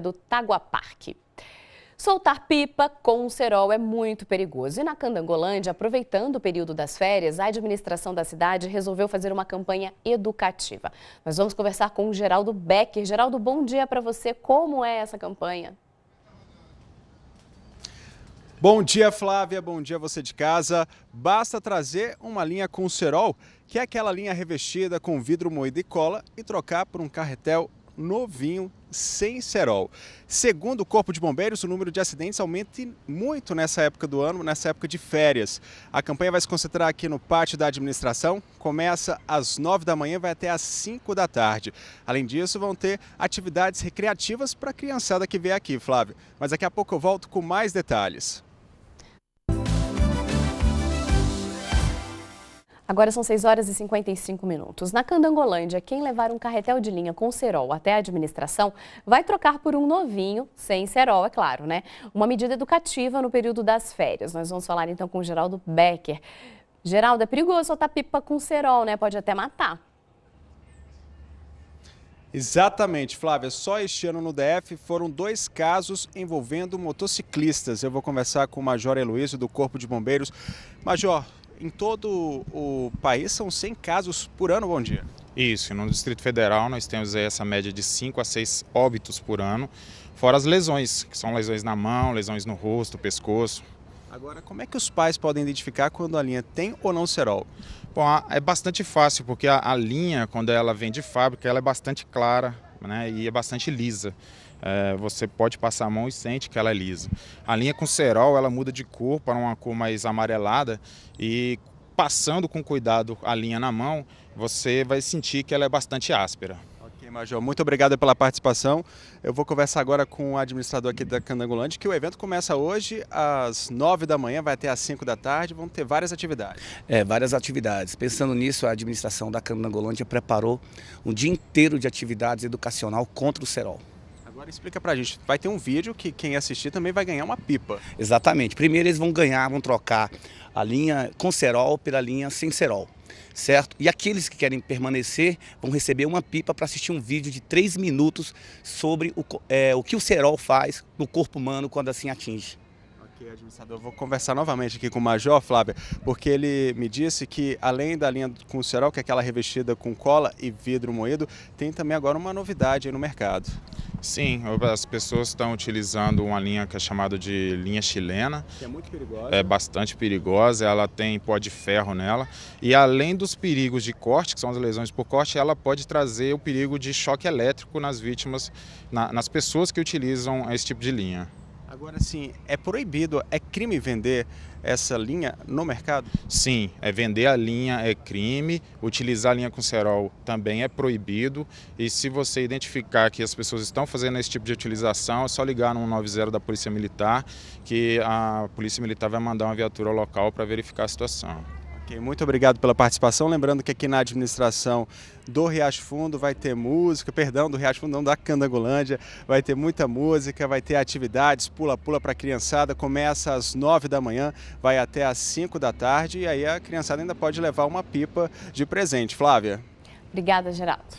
do Parque. Soltar pipa com cerol é muito perigoso. E na Candangolândia, aproveitando o período das férias, a administração da cidade resolveu fazer uma campanha educativa. Nós vamos conversar com o Geraldo Becker. Geraldo, bom dia para você. Como é essa campanha? Bom dia, Flávia. Bom dia, você de casa. Basta trazer uma linha com cerol, que é aquela linha revestida com vidro moído e cola, e trocar por um carretel novinho, sem cerol. Segundo o Corpo de Bombeiros, o número de acidentes aumenta muito nessa época do ano, nessa época de férias. A campanha vai se concentrar aqui no pátio da administração, começa às 9 da manhã, vai até às 5 da tarde. Além disso, vão ter atividades recreativas para a criançada que vem aqui, Flávio. Mas daqui a pouco eu volto com mais detalhes. Agora são 6 horas e 55 minutos. Na Candangolândia, quem levar um carretel de linha com cerol até a administração vai trocar por um novinho, sem cerol, é claro, né? Uma medida educativa no período das férias. Nós vamos falar então com o Geraldo Becker. Geraldo, é perigoso soltar pipa com cerol, né? Pode até matar. Exatamente, Flávia. Só este ano no DF foram dois casos envolvendo motociclistas. Eu vou conversar com o Major Heloísio do Corpo de Bombeiros. Major, em todo o país são 100 casos por ano, bom dia. Isso, no Distrito Federal nós temos essa média de 5 a 6 óbitos por ano, fora as lesões, que são lesões na mão, lesões no rosto, pescoço. Agora, como é que os pais podem identificar quando a linha tem ou não cerol? Bom, é bastante fácil, porque a, a linha, quando ela vem de fábrica, ela é bastante clara, né, e é bastante lisa. É, você pode passar a mão e sente que ela é lisa. A linha com cerol ela muda de cor para uma cor mais amarelada e passando com cuidado a linha na mão, você vai sentir que ela é bastante áspera. Major, muito obrigado pela participação. Eu vou conversar agora com o administrador aqui da Candangolândia, que o evento começa hoje às 9 da manhã, vai até às 5 da tarde, vão ter várias atividades. É, várias atividades. Pensando nisso, a administração da Candangolândia preparou um dia inteiro de atividades educacional contra o cerol. Agora explica pra gente, vai ter um vídeo que quem assistir também vai ganhar uma pipa. Exatamente. Primeiro eles vão ganhar, vão trocar a linha com cerol pela linha sem cerol certo? E aqueles que querem permanecer vão receber uma pipa para assistir um vídeo de três minutos sobre o, é, o que o cerol faz no corpo humano quando assim atinge. Ok, administrador. Vou conversar novamente aqui com o Major, Flávia, porque ele me disse que, além da linha com cerol, que é aquela revestida com cola e vidro moído, tem também agora uma novidade no mercado. Sim, as pessoas estão utilizando uma linha que é chamada de linha chilena. Que é muito perigosa. É bastante perigosa, ela tem pó de ferro nela. E além dos perigos de corte, que são as lesões por corte, ela pode trazer o perigo de choque elétrico nas vítimas, na, nas pessoas que utilizam esse tipo de linha. Agora sim, é proibido, é crime vender essa linha no mercado? Sim, é vender a linha é crime, utilizar a linha com cerol também é proibido. E se você identificar que as pessoas estão fazendo esse tipo de utilização, é só ligar no 190 da Polícia Militar, que a Polícia Militar vai mandar uma viatura ao local para verificar a situação muito obrigado pela participação. Lembrando que aqui na administração do Riacho Fundo vai ter música, perdão, do Riacho Fundo não, da Candangolândia, vai ter muita música, vai ter atividades, pula-pula para a criançada, começa às 9 da manhã, vai até às 5 da tarde e aí a criançada ainda pode levar uma pipa de presente. Flávia. Obrigada, Geraldo.